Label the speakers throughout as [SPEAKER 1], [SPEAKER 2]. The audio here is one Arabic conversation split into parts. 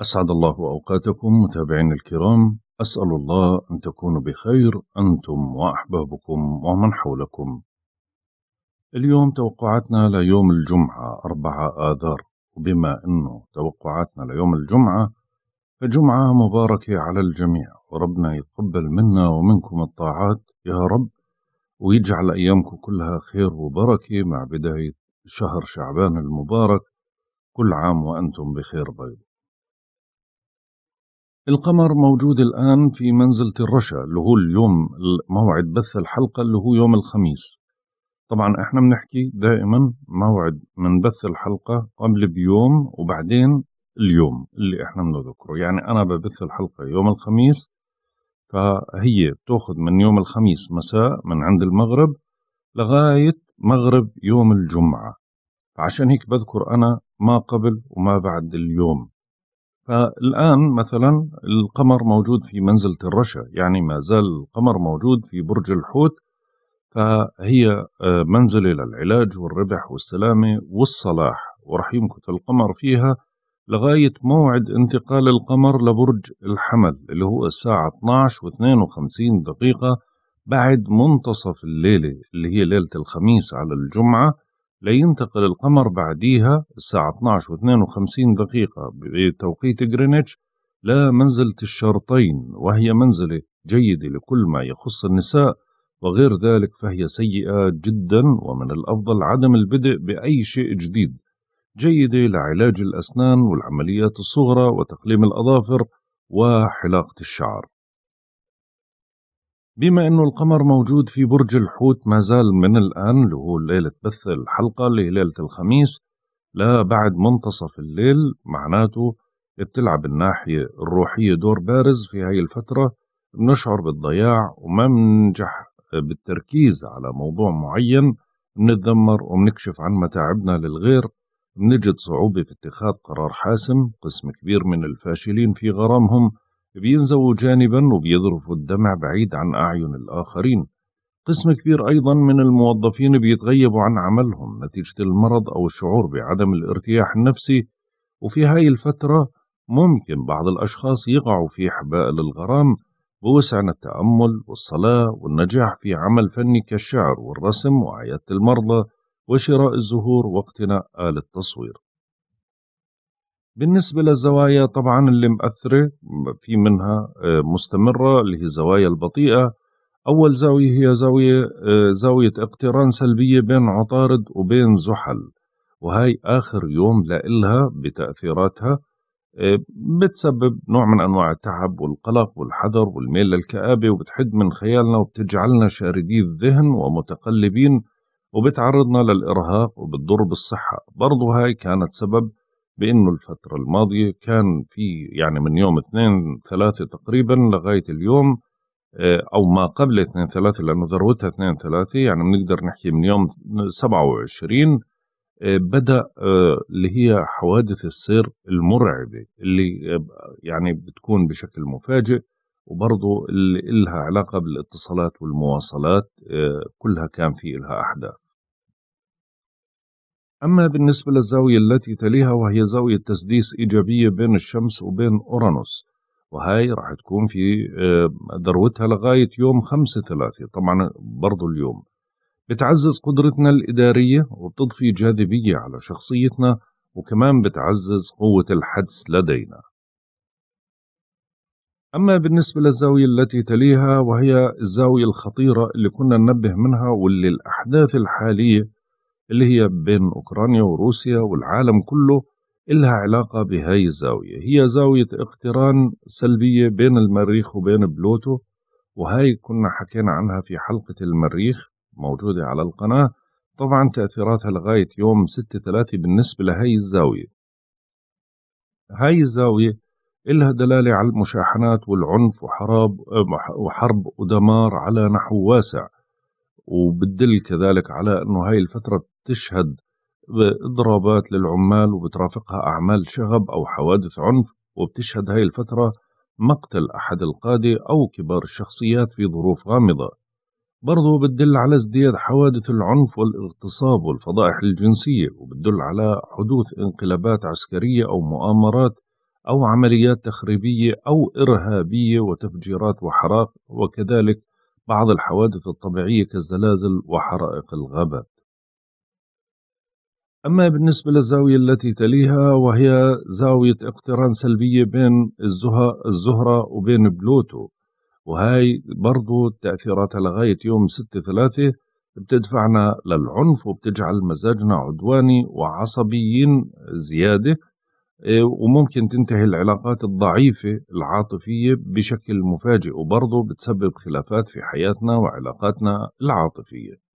[SPEAKER 1] أسعد الله أوقاتكم متابعين الكرام أسأل الله أن تكونوا بخير أنتم وأحبابكم ومن حولكم اليوم توقعاتنا ليوم الجمعة أربعة آذار وبما أنه توقعاتنا ليوم الجمعة فجمعة مباركة على الجميع وربنا يتقبل منا ومنكم الطاعات يا رب ويجعل أيامكم كلها خير وبركة مع بداية شهر شعبان المبارك كل عام وأنتم بخير بيض القمر موجود الآن في منزلة الرشا اللي هو اليوم موعد بث الحلقة اللي هو يوم الخميس طبعا احنا بنحكي دائما موعد من بث الحلقة قبل بيوم وبعدين اليوم اللي احنا بنذكره يعني انا ببث الحلقة يوم الخميس فهي بتاخد من يوم الخميس مساء من عند المغرب لغاية مغرب يوم الجمعة عشان هيك بذكر أنا ما قبل وما بعد اليوم فالآن مثلا القمر موجود في منزلة الرشا يعني ما زال القمر موجود في برج الحوت فهي آه، منزلة للعلاج والربح والسلامة والصلاح ورح يمكث القمر فيها لغاية موعد انتقال القمر لبرج الحمل اللي هو الساعة 12 و52 دقيقة بعد منتصف الليلة اللي هي ليلة الخميس على الجمعة لينتقل القمر بعديها الساعة 12 و 52 دقيقة بتوقيت غرينتش لا منزلة الشرطين وهي منزلة جيدة لكل ما يخص النساء وغير ذلك فهي سيئة جدا ومن الأفضل عدم البدء بأي شيء جديد جيدة لعلاج الأسنان والعمليات الصغرى وتقليم الأظافر وحلاقة الشعر بما انه القمر موجود في برج الحوت ما زال من الان اللي هو ليله بث الحلقه اللي هي ليله الخميس بعد منتصف الليل معناته بتلعب الناحيه الروحيه دور بارز في هاي الفتره بنشعر بالضياع وما بننجح بالتركيز على موضوع معين بنتذمر وبنكشف عن متاعبنا للغير بنجد صعوبة في اتخاذ قرار حاسم قسم كبير من الفاشلين في غرامهم بينزو جانبا وبيضرب الدمع بعيد عن أعين الآخرين قسم كبير أيضا من الموظفين بيتغيبوا عن عملهم نتيجة المرض أو الشعور بعدم الارتياح النفسي وفي هاي الفترة ممكن بعض الأشخاص يقعوا في حبائل الغرام بوسعنا التأمل والصلاة والنجاح في عمل فني كالشعر والرسم وعيادة المرضى وشراء الزهور واقتناء آلة تصوير بالنسبة للزوايا طبعا اللي مأثرة في منها آه، مستمرة اللي هي الزوايا البطيئة أول زاوية هي زاوية آه، زاوية اقتران سلبية بين عطارد وبين زحل وهي آخر يوم لإلها بتأثيراتها آه، بتسبب نوع من أنواع التعب والقلق والحذر والميل للكآبة وبتحد من خيالنا وبتجعلنا شاردي الذهن ومتقلبين وبتعرضنا للإرهاق وبتضر بالصحة برضو هاي كانت سبب بانه الفتره الماضيه كان في يعني من يوم اثنين ثلاثه تقريبا لغايه اليوم آه، او ما قبل اثنين ثلاثه لانه ذروتها اثنين ثلاثه يعني بنقدر نحكي من يوم 27 آه، بدا آه، اللي هي حوادث السير المرعبه اللي يعني بتكون بشكل مفاجئ وبرضه اللي لها علاقه بالاتصالات والمواصلات كلها كان في لها احداث أما بالنسبة للزاوية التي تليها وهي زاوية تسديس إيجابية بين الشمس وبين أورانوس وهي راح تكون في آه، ذروتها لغاية يوم 5 3 طبعا برضو اليوم بتعزز قدرتنا الإدارية وبتضفي جاذبية على شخصيتنا وكمان بتعزز قوة الحدس لدينا أما بالنسبة للزاوية التي تليها وهي الزاوية الخطيرة اللي كنا ننبه منها واللي الأحداث الحالية اللي هي بين أوكرانيا وروسيا والعالم كله إلها علاقة بهاي الزاوية هي زاوية اقتران سلبية بين المريخ وبين بلوتو وهاي كنا حكينا عنها في حلقة المريخ موجودة على القناة طبعا تأثيراتها لغاية يوم 6-3 بالنسبة لهاي الزاوية هاي الزاوية إلها دلالة على المشاحنات والعنف وحراب وحرب ودمار على نحو واسع وبتدل كذلك على أنه هاي الفترة تشهد بإضرابات للعمال وبترافقها أعمال شغب أو حوادث عنف وبتشهد هاي الفترة مقتل أحد القادة أو كبار الشخصيات في ظروف غامضة برضو بتدل على ازدياد حوادث العنف والاغتصاب والفضائح الجنسية وبتدل على حدوث انقلابات عسكرية أو مؤامرات أو عمليات تخريبية أو إرهابية وتفجيرات وحرائق وكذلك بعض الحوادث الطبيعية كالزلازل وحرائق الغابات أما بالنسبة للزاوية التي تليها وهي زاوية اقتران سلبية بين الزهرة وبين بلوتو وهي برضو تأثيراتها لغاية يوم 6 3 بتدفعنا للعنف وبتجعل مزاجنا عدواني وعصبيين زيادة إيه، وممكن تنتهي العلاقات الضعيفة العاطفية بشكل مفاجئ وبرضو بتسبب خلافات في حياتنا وعلاقاتنا العاطفية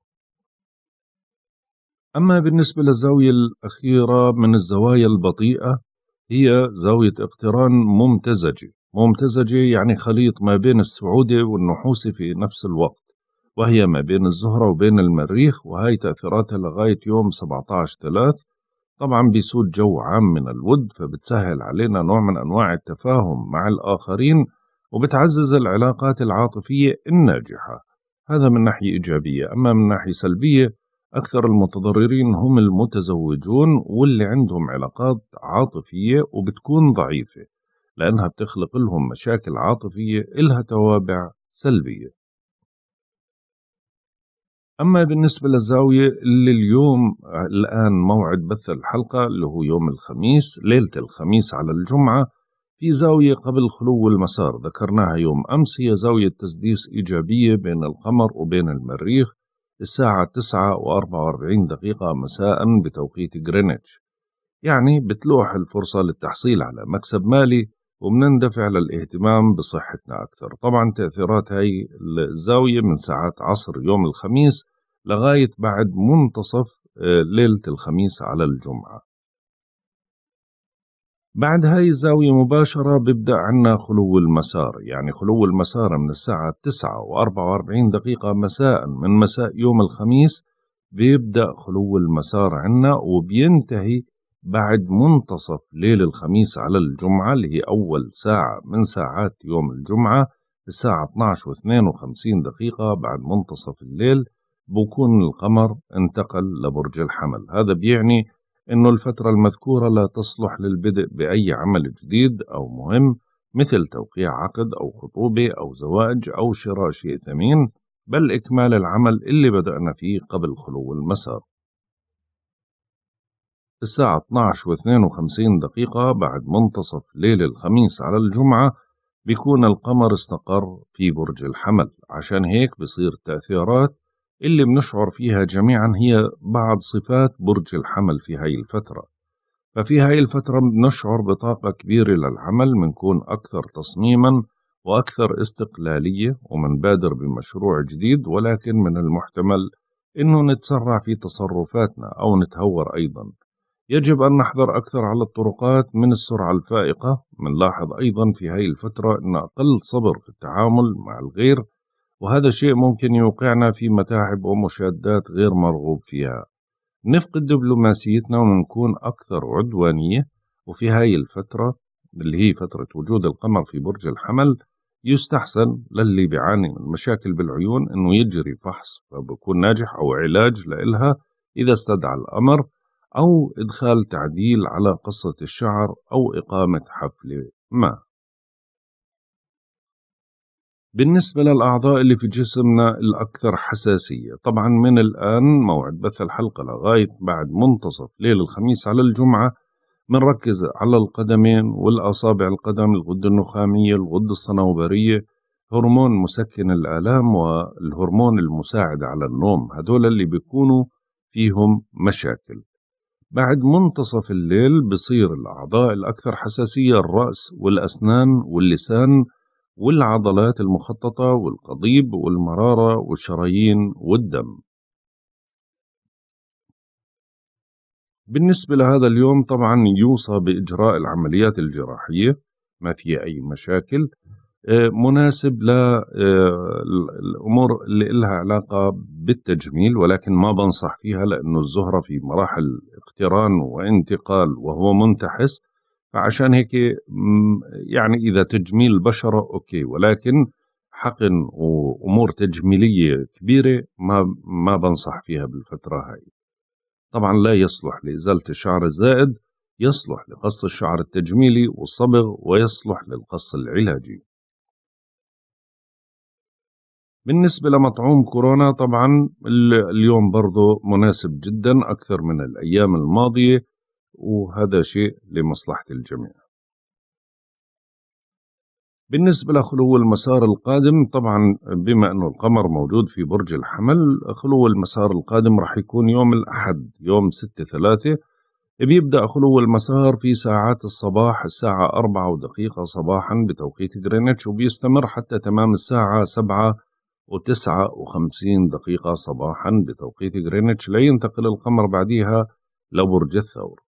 [SPEAKER 1] أما بالنسبة للزاوية الأخيرة من الزوايا البطيئة هي زاوية اقتران ممتزجة ممتزجة يعني خليط ما بين السعودة والنحوسي في نفس الوقت وهي ما بين الزهرة وبين المريخ وهي تأثيراتها لغاية يوم 17 3 طبعا بيسود جو عام من الود فبتسهل علينا نوع من أنواع التفاهم مع الآخرين وبتعزز العلاقات العاطفية الناجحة هذا من ناحية إيجابية أما من ناحية سلبية أكثر المتضررين هم المتزوجون واللي عندهم علاقات عاطفية وبتكون ضعيفة لأنها بتخلق لهم مشاكل عاطفية إلها توابع سلبية أما بالنسبة للزاوية اللي اليوم الآن موعد بث الحلقة اللي هو يوم الخميس ليلة الخميس على الجمعة في زاوية قبل خلو المسار ذكرناها يوم أمس هي زاوية تسديس إيجابية بين القمر وبين المريخ الساعة تسعة و وأربعين دقيقة مساء بتوقيت جرينتش يعني بتلوح الفرصة للتحصيل على مكسب مالي وبنندفع للاهتمام بصحتنا أكثر طبعا تأثيرات هاي الزاوية من ساعات عصر يوم الخميس لغاية بعد منتصف آه، ليلة الخميس على الجمعة بعد هاي الزاوية مباشرة بيبدأ عنا خلو المسار يعني خلو المسار من الساعة 9 و44 دقيقة مساء من مساء يوم الخميس بيبدأ خلو المسار عنا وبينتهي بعد منتصف ليل الخميس على الجمعة اللي هي أول ساعة من ساعات يوم الجمعة الساعة 12 و 52 دقيقة بعد منتصف الليل بكون القمر انتقل لبرج الحمل هذا بيعني أن الفترة المذكورة لا تصلح للبدء بأي عمل جديد أو مهم مثل توقيع عقد أو خطوبة أو زواج أو شراء شيء ثمين بل إكمال العمل اللي بدأنا فيه قبل خلو المسار الساعة 12 و 52 دقيقة بعد منتصف ليل الخميس على الجمعة بيكون القمر استقر في برج الحمل عشان هيك بصير تأثيرات اللي بنشعر فيها جميعا هي بعض صفات برج الحمل في هاي الفترة ففي هاي الفترة بنشعر بطاقة كبيرة للعمل بنكون أكثر تصميما وأكثر استقلالية ومنبادر بمشروع جديد ولكن من المحتمل إنه نتسرع في تصرفاتنا أو نتهور أيضا يجب أن نحذر أكثر على الطرقات من السرعة الفائقة منلاحظ أيضا في هاي الفترة أن أقل صبر في التعامل مع الغير وهذا الشيء ممكن يوقعنا في متاعب ومشادات غير مرغوب فيها نفقد دبلوماسيتنا ونكون أكثر عدوانية وفي هاي الفترة اللي هي فترة وجود القمر في برج الحمل يستحسن للي بيعاني من مشاكل بالعيون انه يجري فحص فبكون ناجح او علاج لإلها اذا استدعى الامر او ادخال تعديل على قصة الشعر او اقامة حفلة ما بالنسبة للأعضاء اللي في جسمنا الأكثر حساسية طبعا من الآن موعد بث الحلقة لغاية بعد منتصف ليل الخميس على الجمعة بنركز على القدمين والأصابع القدم الغدة النخامية الغدة الصنوبرية هرمون مسكن الآلام والهرمون المساعد على النوم هدول اللي بيكونوا فيهم مشاكل بعد منتصف الليل بصير الأعضاء الأكثر حساسية الرأس والأسنان واللسان والعضلات المخططة والقضيب والمرارة والشرايين والدم بالنسبة لهذا اليوم طبعا يوصى بإجراء العمليات الجراحية ما في أي مشاكل آه، مناسب للأمور آه، اللي إلها علاقة بالتجميل ولكن ما بنصح فيها لأنه الزهرة في مراحل اقتران وانتقال وهو منتحس فعشان هيك يعني اذا تجميل البشره اوكي ولكن حقن وامور تجميليه كبيره ما ما بنصح فيها بالفتره هاي طبعا لا يصلح لازاله الشعر الزائد يصلح لقص الشعر التجميلي والصبغ ويصلح للقص العلاجي بالنسبة لمطعوم كورونا طبعا اليوم برضه مناسب جدا أكثر من الأيام الماضية وهذا شيء لمصلحة الجميع بالنسبة لخلو المسار القادم طبعا بما أنه القمر موجود في برج الحمل خلو المسار القادم راح يكون يوم الأحد يوم 6 ثلاثة بيبدأ خلو المسار في ساعات الصباح الساعة أربعة ودقيقة صباحا بتوقيت جرينتش وبيستمر حتى تمام الساعة سبعة وتسعة وخمسين دقيقة صباحا بتوقيت جرينتش لينتقل القمر بعديها لبرج الثور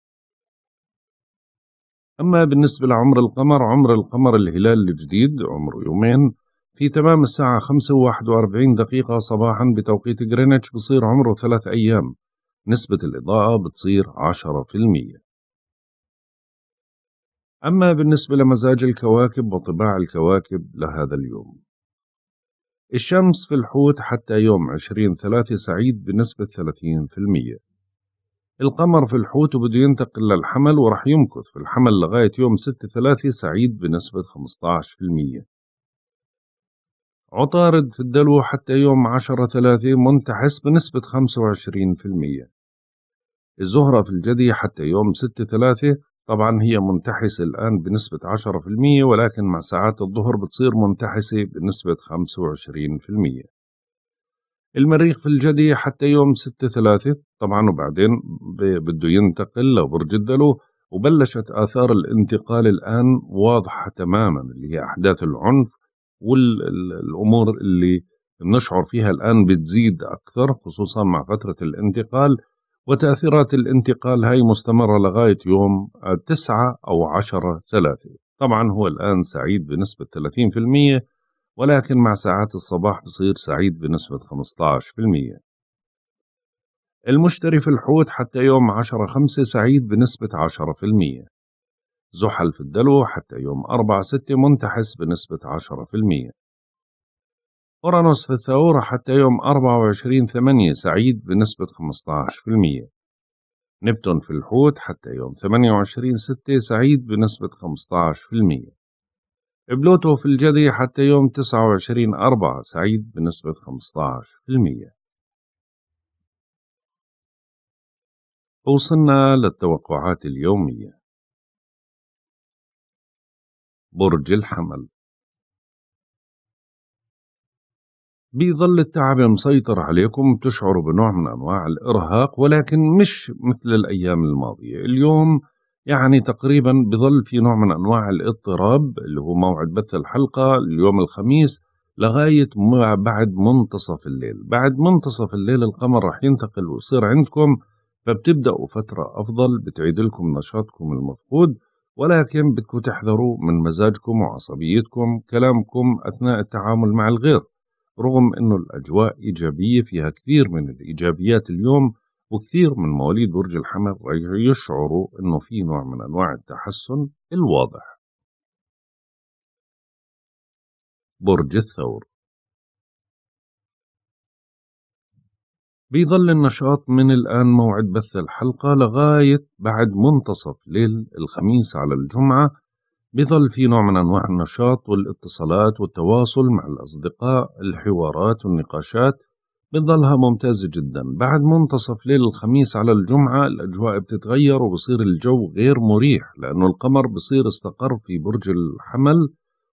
[SPEAKER 1] أما بالنسبة لعمر القمر عمر القمر الهلال الجديد عمره يومين في تمام الساعة 5 و41 دقيقة صباحا بتوقيت جرينتش بصير عمره ثلاث أيام نسبة الإضاءة بتصير 10% أما بالنسبة لمزاج الكواكب وطباع الكواكب لهذا اليوم الشمس في الحوت حتى يوم 20 ثلاثة سعيد بنسبة 30% القمر في الحوت وبده ينتقل للحمل وراح يمكث في الحمل لغاية يوم 6/3 سعيد بنسبة 15% عطارد في الدلو حتى يوم 10/3 منتحس بنسبة 25% الزهرة في الجدي حتى يوم 6/3 طبعا هي منتحسة الآن بنسبة 10% ولكن مع ساعات الظهر بتصير منتحسة بنسبة 25% المريخ في الجدي حتى يوم 6 3 طبعا وبعدين بده ينتقل لبرج الدلو وبلشت آثار الانتقال الآن واضحة تماما اللي هي أحداث العنف والأمور اللي بنشعر فيها الآن بتزيد أكثر خصوصا مع فترة الانتقال وتأثيرات الانتقال هاي مستمرة لغاية يوم 9 أو 10 3 طبعا هو الآن سعيد بنسبة 30% ولكن مع ساعات الصباح بصير سعيد بنسبة 15% المشتري في الحوت حتى يوم 10 5 سعيد بنسبة 10% زحل في الدلو حتى يوم 4 6 منتحس بنسبة 10% أورانوس في الثورة حتى يوم 24 8 سعيد بنسبة 15% نبتون في الحوت حتى يوم 28 6 سعيد بنسبة 15% بلوتو في الجدي حتى يوم 29 أربعة سعيد
[SPEAKER 2] بنسبة 15% وصلنا للتوقعات اليومية برج الحمل
[SPEAKER 1] بيظل التعب مسيطر عليكم تشعروا بنوع من أنواع الإرهاق ولكن مش مثل الأيام الماضية اليوم يعني تقريبا بظل في نوع من أنواع الاضطراب اللي هو موعد بث الحلقة اليوم الخميس لغاية ما بعد منتصف الليل بعد منتصف الليل القمر رح ينتقل ويصير عندكم فبتبدأوا فترة أفضل بتعيد لكم نشاطكم المفقود ولكن بدكم تحذروا من مزاجكم وعصبيتكم كلامكم أثناء التعامل مع الغير رغم أنه الأجواء إيجابية فيها كثير من الإيجابيات اليوم وكثير من مواليد برج الحمل يشعروا انه في نوع من انواع التحسن الواضح
[SPEAKER 2] برج الثور
[SPEAKER 1] بيظل النشاط من الآن موعد بث الحلقة لغاية بعد منتصف ليل الخميس على الجمعة بيظل في نوع من أنواع النشاط والاتصالات والتواصل مع الأصدقاء الحوارات والنقاشات بتضلها ممتازة جدا بعد منتصف ليل الخميس على الجمعة الأجواء بتتغير وبصير الجو غير مريح لأنه القمر بصير استقر في برج الحمل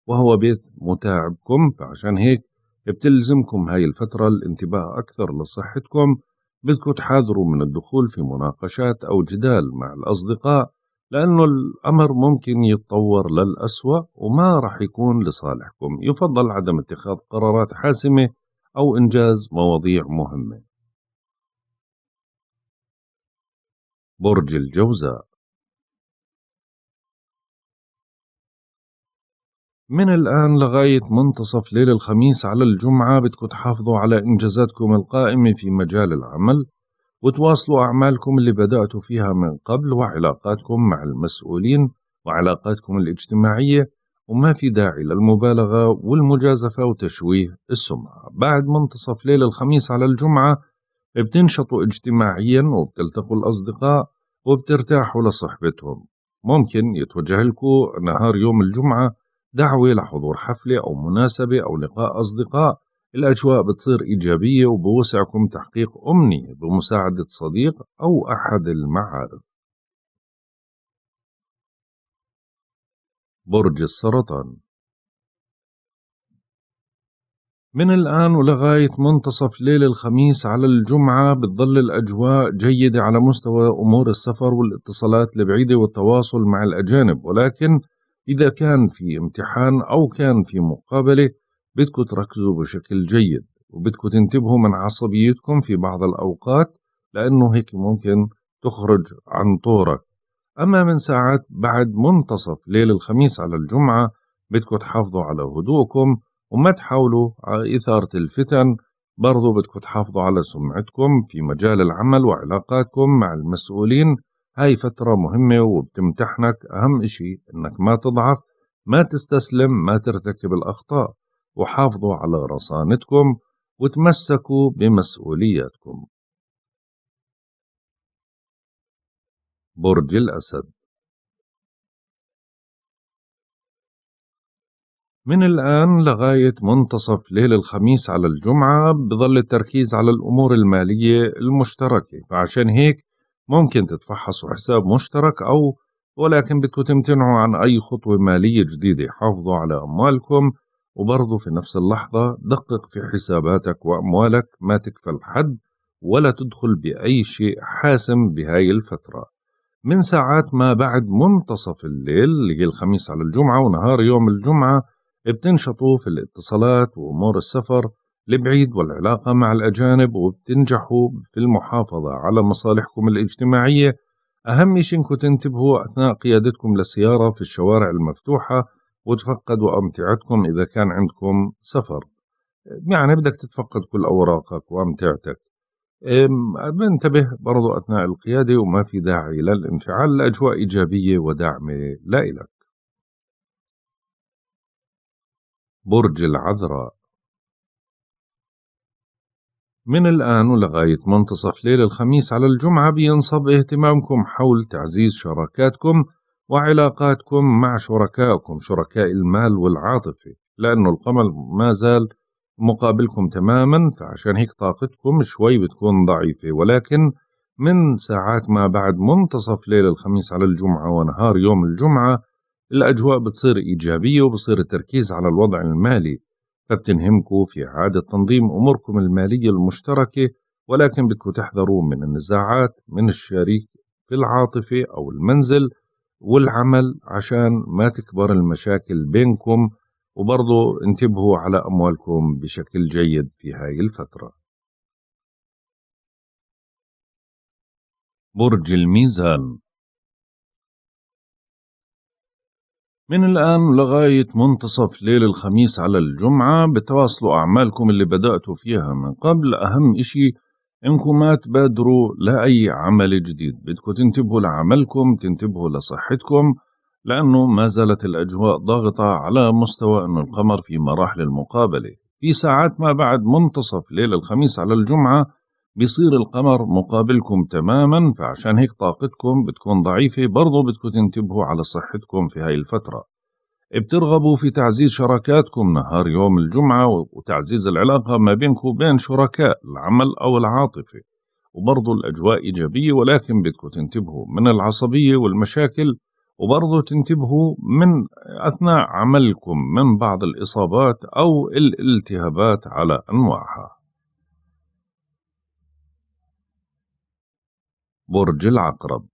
[SPEAKER 1] وهو بيت متاعبكم فعشان هيك بتلزمكم هاي الفترة الانتباه أكثر لصحتكم بدكم تحاذروا من الدخول في مناقشات أو جدال مع الأصدقاء لأنه الأمر ممكن يتطور للأسوأ وما رح يكون لصالحكم يفضل عدم اتخاذ قرارات حاسمة أو إنجاز مواضيع مهمة
[SPEAKER 2] برج الجوزاء
[SPEAKER 1] من الآن لغاية منتصف ليل الخميس على الجمعة بدكم تحافظوا على إنجازاتكم القائمة في مجال العمل وتواصلوا أعمالكم اللي بدأتوا فيها من قبل وعلاقاتكم مع المسؤولين وعلاقاتكم الاجتماعية وما في داعي للمبالغة والمجازفة وتشويه السمعة بعد منتصف ليل الخميس على الجمعة بتنشطوا اجتماعيا وبتلتقوا الأصدقاء وبترتاحوا لصحبتهم ممكن يتوجه لكم نهار يوم الجمعة دعوة لحضور حفلة أو مناسبة أو لقاء أصدقاء الأجواء بتصير إيجابية وبوسعكم تحقيق أمنية بمساعدة صديق أو
[SPEAKER 2] أحد المعارف
[SPEAKER 1] برج السرطان من الآن ولغاية منتصف ليل الخميس على الجمعة بتظل الأجواء جيدة على مستوى أمور السفر والاتصالات البعيدة والتواصل مع الأجانب ولكن إذا كان في امتحان أو كان في مقابلة بدكم تركزوا بشكل جيد وبدكم تنتبهوا من عصبيتكم في بعض الأوقات لأنه هيك ممكن تخرج عن طورك أما من ساعات بعد منتصف ليل الخميس على الجمعة بدكم تحافظوا على هدوءكم وما تحاولوا على إثارة الفتن برضو بدكم تحافظوا على سمعتكم في مجال العمل وعلاقاتكم مع المسؤولين هاي فترة مهمة وبتمتحنك أهم إشي إنك ما تضعف ما تستسلم ما ترتكب الأخطاء وحافظوا على رصانتكم وتمسكوا بمسؤولياتكم
[SPEAKER 2] برج الأسد
[SPEAKER 1] من الآن لغاية منتصف ليل الخميس على الجمعة بظل التركيز على الأمور المالية المشتركة فعشان هيك ممكن تتفحصوا حساب مشترك أو ولكن بدكم تمتنعوا عن أي خطوة مالية جديدة حافظوا على أموالكم وبرضو في نفس اللحظة دقق في حساباتك وأموالك ما تكفل حد ولا تدخل بأي شيء حاسم بهاي الفترة من ساعات ما بعد منتصف الليل اللي هي الخميس على الجمعة ونهار يوم الجمعة بتنشطوا في الاتصالات وأمور السفر لبعيد والعلاقة مع الأجانب وبتنجحوا في المحافظة على مصالحكم الاجتماعية أهم شيء إنكم تنتبهوا أثناء قيادتكم للسيارة في الشوارع المفتوحة وتفقدوا أمتعتكم إذا كان عندكم سفر يعني بدك تتفقد كل أوراقك وأمتعتك بنتبه برضو أثناء القيادة وما في داعي للانفعال لأجواء إيجابية وداعمة لا إلك
[SPEAKER 2] برج العذراء
[SPEAKER 1] من الآن ولغاية منتصف ليل الخميس على الجمعة بينصب اهتمامكم حول تعزيز شراكاتكم وعلاقاتكم مع شركائكم شركاء المال والعاطفة لأنه القمر ما زال مقابلكم تماما فعشان هيك طاقتكم شوي بتكون ضعيفة ولكن من ساعات ما بعد منتصف ليلة الخميس على الجمعة ونهار يوم الجمعة الأجواء بتصير إيجابية وبصير التركيز على الوضع المالي فبتنهمكوا في إعادة تنظيم أموركم المالية المشتركة ولكن بدكم تحذروا من النزاعات من الشريك في العاطفة أو المنزل والعمل عشان ما تكبر المشاكل بينكم وبرضو انتبهوا على أموالكم بشكل جيد
[SPEAKER 2] في هاي الفترة
[SPEAKER 1] برج الميزان من الآن لغاية منتصف ليل الخميس على الجمعة بتواصلوا أعمالكم اللي بدأتوا فيها من قبل أهم إشي إنكم ما تبادروا لأي عمل جديد بدكم تنتبهوا لعملكم تنتبهوا لصحتكم لأنه ما زالت الأجواء ضاغطة على مستوى أن القمر في مراحل المقابلة في ساعات ما بعد منتصف ليلة الخميس على الجمعة بيصير القمر مقابلكم تماما فعشان هيك طاقتكم بتكون ضعيفة برضو بدكم تنتبهوا على صحتكم في هاي الفترة بترغبوا في تعزيز شراكاتكم نهار يوم الجمعة وتعزيز العلاقة ما بينكم وبين شركاء العمل أو العاطفة وبرضو الأجواء إيجابية ولكن بدكم تنتبهوا من العصبية والمشاكل وبرضه تنتبهوا من أثناء عملكم من بعض الإصابات أو الالتهابات على أنواعها برج العقرب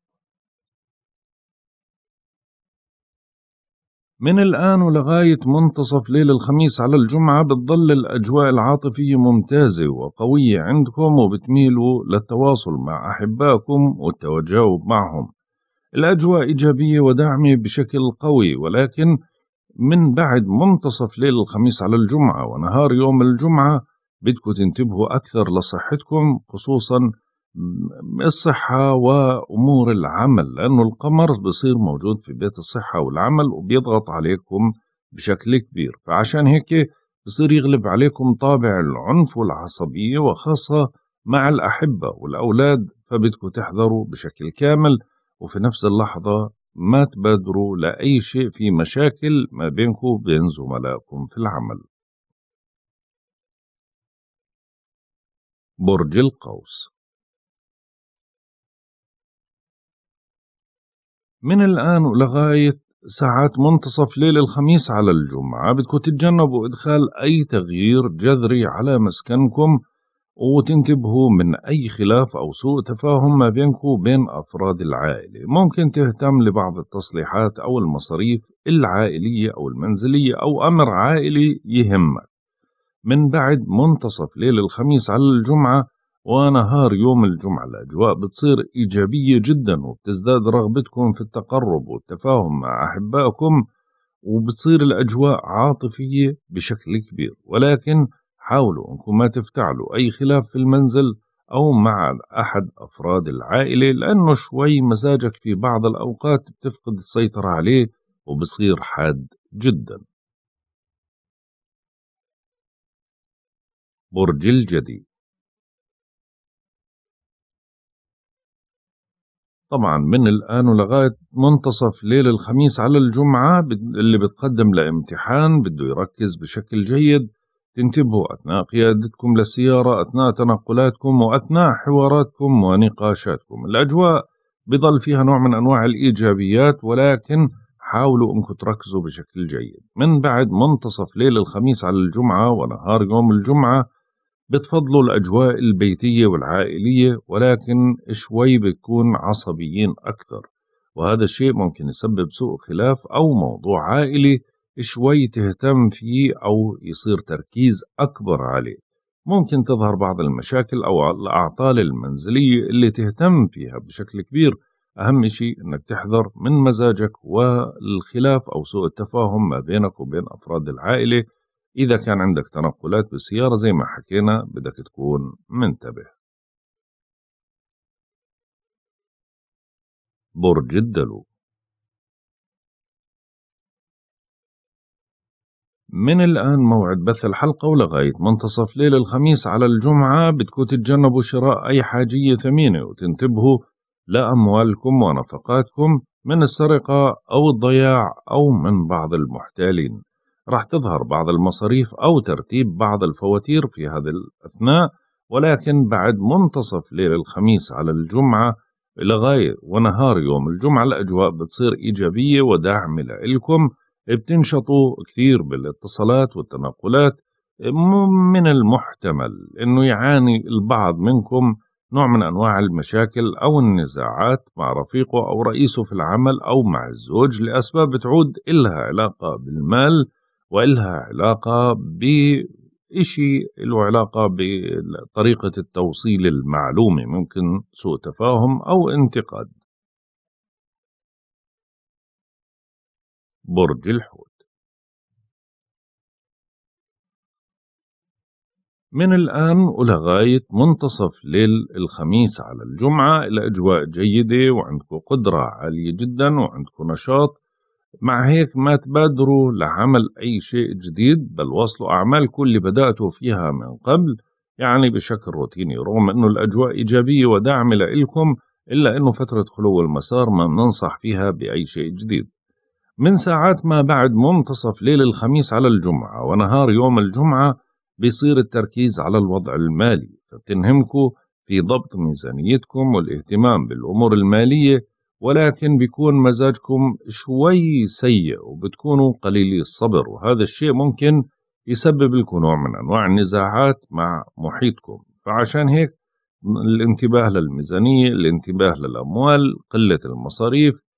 [SPEAKER 1] من الآن ولغاية منتصف ليل الخميس على الجمعة بتظل الأجواء العاطفية ممتازة وقوية عندكم وبتميلوا للتواصل مع أحبائكم والتجاوب معهم الأجواء إيجابية وداعمة بشكل قوي ولكن من بعد منتصف ليل الخميس على الجمعة ونهار يوم الجمعة بدكم تنتبهوا أكثر لصحتكم خصوصا الصحة وأمور العمل لأنه القمر بصير موجود في بيت الصحة والعمل وبيضغط عليكم بشكل كبير فعشان هيك بصير يغلب عليكم طابع العنف والعصبية وخاصة مع الأحبة والأولاد فبدكم تحذروا بشكل كامل وفي نفس اللحظة ما تبادروا لأي شيء في مشاكل ما بينكم وبين زملائكم في العمل
[SPEAKER 2] برج القوس
[SPEAKER 1] من الآن ولغاية ساعات منتصف ليل الخميس على الجمعة بدكم تتجنبوا إدخال أي تغيير جذري على مسكنكم وتنتبهوا من أي خلاف أو سوء تفاهم ما بينكم وبين أفراد العائلة ممكن تهتم لبعض التصليحات أو المصاريف العائلية أو المنزلية أو أمر عائلي يهمك من بعد منتصف ليل الخميس على الجمعة ونهار يوم الجمعة الأجواء بتصير إيجابية جدا وبتزداد رغبتكم في التقرب والتفاهم مع أحبائكم وبتصير الأجواء عاطفية بشكل كبير ولكن حاولوا أنكم ما تفتعلوا أي خلاف في المنزل أو مع أحد أفراد العائلة لأنه شوي مزاجك في بعض الأوقات بتفقد السيطرة عليه وبصير
[SPEAKER 2] حاد جدا برج الجدي
[SPEAKER 1] طبعا من الآن ولغاية منتصف ليل الخميس على الجمعة اللي بتقدم لامتحان بده يركز بشكل جيد تنتبهوا أثناء قيادتكم للسيارة أثناء تنقلاتكم وأثناء حواراتكم ونقاشاتكم الأجواء بظل فيها نوع من أنواع الإيجابيات ولكن حاولوا أنكم تركزوا بشكل جيد من بعد منتصف ليل الخميس على الجمعة ونهار يوم الجمعة بتفضلوا الأجواء البيتية والعائلية ولكن شوي بتكون عصبيين أكثر وهذا الشيء ممكن يسبب سوء خلاف أو موضوع عائلي شوي تهتم فيه أو يصير تركيز أكبر عليه ممكن تظهر بعض المشاكل أو الأعطال المنزلية اللي تهتم فيها بشكل كبير أهم شيء أنك تحذر من مزاجك والخلاف أو سوء التفاهم ما بينك وبين أفراد العائلة إذا كان عندك تنقلات بالسيارة زي ما حكينا بدك تكون منتبه
[SPEAKER 2] برج الدلو
[SPEAKER 1] من الآن موعد بث الحلقة ولغاية منتصف ليل الخميس على الجمعة بدكم تتجنبوا شراء أي حاجية ثمينة وتنتبهوا لأموالكم ونفقاتكم من السرقة أو الضياع أو من بعض المحتالين راح تظهر بعض المصاريف أو ترتيب بعض الفواتير في هذا الأثناء ولكن بعد منتصف ليل الخميس على الجمعة لغاية ونهار يوم الجمعة الأجواء بتصير إيجابية وداعمة لإلكم بتنشطوا كثير بالاتصالات والتنقلات من المحتمل انه يعاني البعض منكم نوع من انواع المشاكل او النزاعات مع رفيقه او رئيسه في العمل او مع الزوج لاسباب بتعود الها علاقه بالمال والها علاقه بإشي له علاقه بطريقه التوصيل المعلومه ممكن سوء تفاهم او
[SPEAKER 2] انتقاد برج الحوت من
[SPEAKER 1] الآن ولغاية منتصف ليل الخميس على الجمعة إلى أجواء جيدة وعندكم قدرة عالية جدا وعندكم نشاط مع هيك ما تبادروا لعمل أي شيء جديد بل واصلوا كل اللي بدأتوا فيها من قبل يعني بشكل روتيني رغم أنه الأجواء إيجابية وداعمة لإلكم إلا أنه فترة خلو المسار ما بننصح فيها بأي شيء جديد من ساعات ما بعد منتصف ليل الخميس على الجمعة ونهار يوم الجمعة بيصير التركيز على الوضع المالي فبتنهمكوا في ضبط ميزانيتكم والاهتمام بالأمور المالية ولكن بيكون مزاجكم شوي سيء وبتكونوا قليلي الصبر وهذا الشيء ممكن يسبب لكم نوع من أنواع النزاعات مع محيطكم فعشان هيك الانتباه للميزانية الانتباه للأموال قلة المصاريف